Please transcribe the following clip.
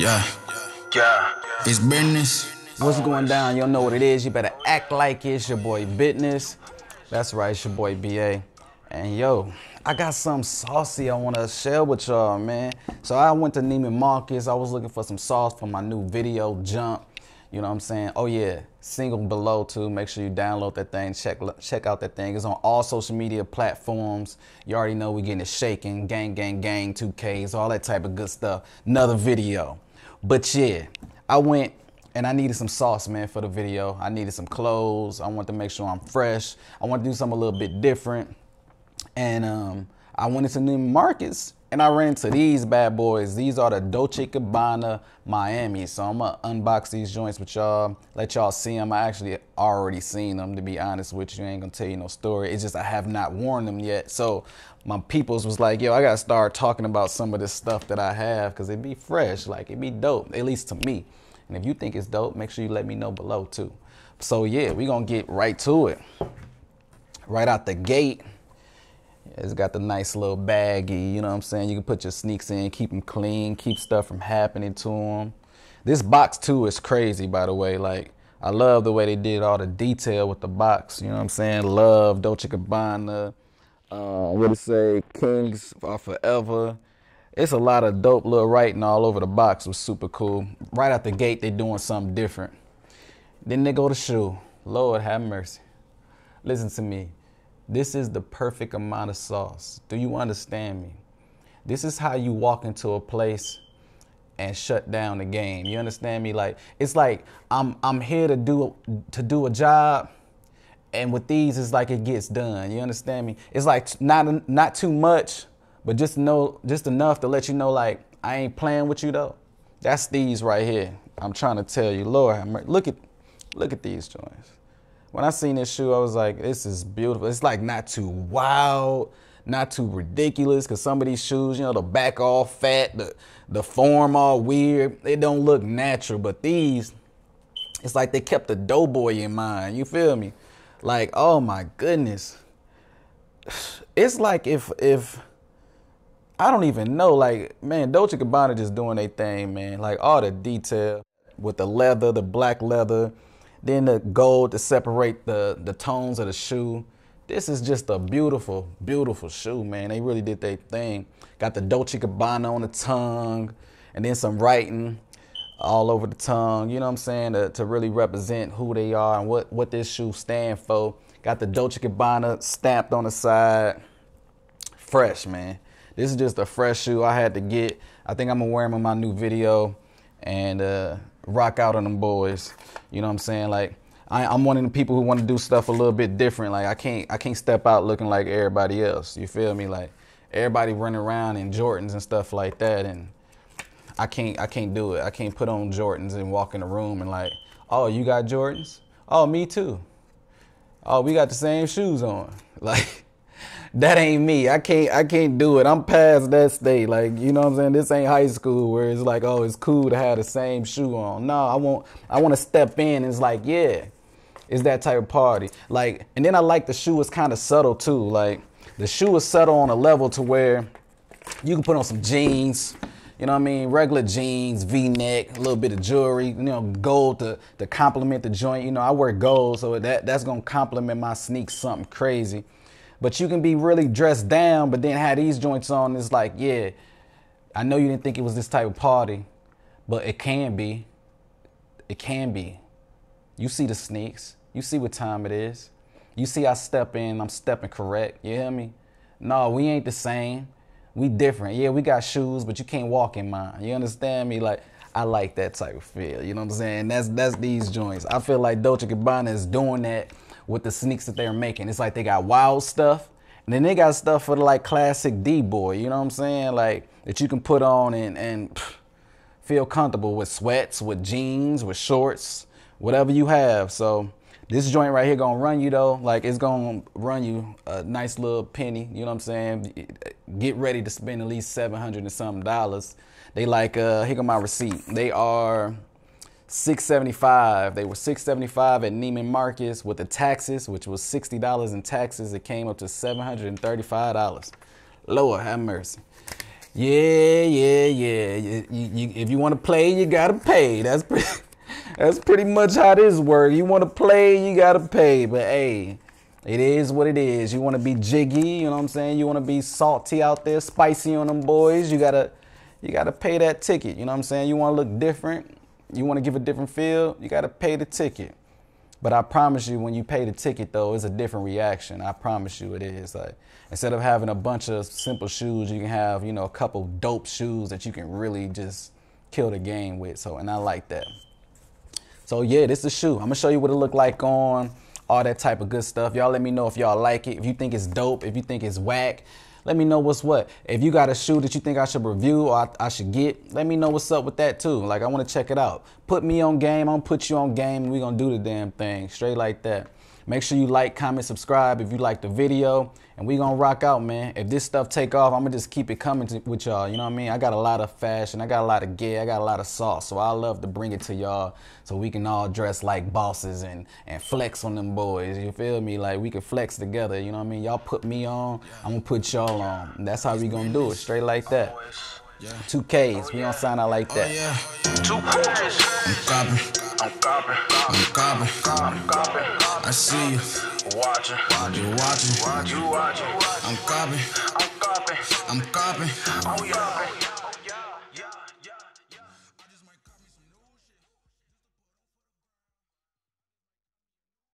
Yeah. Yeah. It's business. What's going down? Y'all know what it is. You better act like it. It's your boy Business. That's right, it's your boy BA. And yo, I got some saucy I want to share with y'all, man. So I went to Neiman Marcus. I was looking for some sauce for my new video, Jump. You know what I'm saying? Oh yeah, single below too. Make sure you download that thing. Check check out that thing. It's on all social media platforms. You already know we getting it shaking. Gang gang gang. 2Ks. All that type of good stuff. Another video. But yeah, I went and I needed some sauce, man, for the video. I needed some clothes. I wanted to make sure I'm fresh. I want to do something a little bit different. And um, I went into new markets and I ran into these bad boys. These are the Dolce Gabbana Miami. So I'm gonna unbox these joints with y'all, let y'all see them. I actually already seen them, to be honest with you. I ain't gonna tell you no story. It's just I have not worn them yet. So my peoples was like, yo, I gotta start talking about some of this stuff that I have, cause it be fresh, like it be dope, at least to me. And if you think it's dope, make sure you let me know below too. So yeah, we gonna get right to it. Right out the gate. It's got the nice little baggy, you know what I'm saying? You can put your sneaks in, keep them clean, keep stuff from happening to them. This box too is crazy, by the way. Like, I love the way they did all the detail with the box, you know what I'm saying? Love, Dolce Gabbana, uh, what it say, Kings are Forever. It's a lot of dope little writing all over the box, was super cool. Right out the gate, they doing something different. Then they go to shoe. Lord have mercy. Listen to me. This is the perfect amount of sauce. Do you understand me? This is how you walk into a place and shut down the game. You understand me? Like it's like I'm I'm here to do to do a job, and with these it's like it gets done. You understand me? It's like not not too much, but just know just enough to let you know like I ain't playing with you though. That's these right here. I'm trying to tell you, Lord, look at look at these joints when I seen this shoe, I was like, this is beautiful. It's like not too wild, not too ridiculous, because some of these shoes, you know, the back all fat, the, the form all weird. They don't look natural, but these, it's like they kept the doughboy in mind. You feel me? Like, oh my goodness. It's like if, if, I don't even know, like, man, Dolce Gabbana just doing their thing, man. Like, all the detail with the leather, the black leather, then the gold to separate the, the tones of the shoe. This is just a beautiful, beautiful shoe, man. They really did their thing. Got the Dolce Gabbana on the tongue and then some writing all over the tongue. You know what I'm saying? To, to really represent who they are and what, what this shoe stand for. Got the Dolce Gabbana stamped on the side. Fresh, man. This is just a fresh shoe I had to get. I think I'm gonna wear them in my new video. And uh, rock out on them boys. You know what I'm saying? Like I, am one of the people who want to do stuff a little bit different. Like I can't I can't step out looking like everybody else. You feel me? Like everybody running around in Jordans and stuff like that, and I can't I can't do it. I can't put on Jordans and walk in the room and like, oh, you got Jordans? Oh, me too. Oh, we got the same shoes on. Like that ain't me. I can't I can't do it. I'm past that state. Like, you know what I'm saying? This ain't high school where it's like, oh, it's cool to have the same shoe on. No, I want I want to step in it's like, yeah. It's that type of party. Like, and then I like the shoe is kind of subtle too. Like the shoe is subtle on a level to where you can put on some jeans, you know what I mean? Regular jeans, V-neck, a little bit of jewelry, you know, gold to, to complement the joint. You know, I wear gold, so that, that's gonna complement my sneaks something crazy. But you can be really dressed down, but then have these joints on. It's like, yeah, I know you didn't think it was this type of party, but it can be. It can be. You see the sneaks. You see what time it is. You see I step in. I'm stepping correct. You hear me? No, we ain't the same. We different. Yeah, we got shoes, but you can't walk in mine. You understand me? Like I like that type of feel. You know what I'm saying? That's that's these joints. I feel like Dolce Gabbana is doing that with the sneaks that they're making. It's like they got wild stuff, and then they got stuff for the like classic D boy. You know what I'm saying? Like that you can put on and and pff, feel comfortable with sweats, with jeans, with shorts, whatever you have. So this joint right here gonna run you though. Like it's gonna run you a nice little penny. You know what I'm saying? Get ready to spend at least seven hundred and something dollars. They like uh here go my receipt. They are 675 they were 675 at neiman marcus with the taxes which was $60 in taxes it came up to $735 lord have mercy yeah yeah yeah you, you, if you want to play you gotta pay that's pretty, that's pretty much how this works you want to play you gotta pay but hey it is what it is you want to be jiggy you know what i'm saying you want to be salty out there spicy on them boys you gotta you gotta pay that ticket you know what i'm saying you want to look different you want to give a different feel, you got to pay the ticket. But I promise you, when you pay the ticket, though, it's a different reaction. I promise you, it is. Like instead of having a bunch of simple shoes, you can have you know a couple dope shoes that you can really just kill the game with. So, and I like that. So yeah, this is a shoe. I'm gonna show you what it look like on all that type of good stuff. Y'all let me know if y'all like it, if you think it's dope, if you think it's whack. Let me know what's what. If you got a shoe that you think I should review or I, I should get, let me know what's up with that too. Like I want to check it out. Put me on game. I'm gonna put you on game. We gonna do the damn thing straight like that. Make sure you like, comment, subscribe if you like the video. And we gonna rock out, man. If this stuff take off, I'ma just keep it coming to, with y'all. You know what I mean? I got a lot of fashion. I got a lot of gear. I got a lot of sauce. So I love to bring it to y'all so we can all dress like bosses and, and flex on them boys. You feel me? Like we can flex together. You know what I mean? Y'all put me on. I'm gonna put y'all on. that's how we gonna do it. Straight like that. Yeah. Two Ks. Oh, yeah. We don't sign out like that. Oh, yeah. Two Ks. I'm copping. I'm copping. I'm copping. I see you. Watching. You watching. You watching. I'm copping. I'm copping. I'm copping. I'm copping.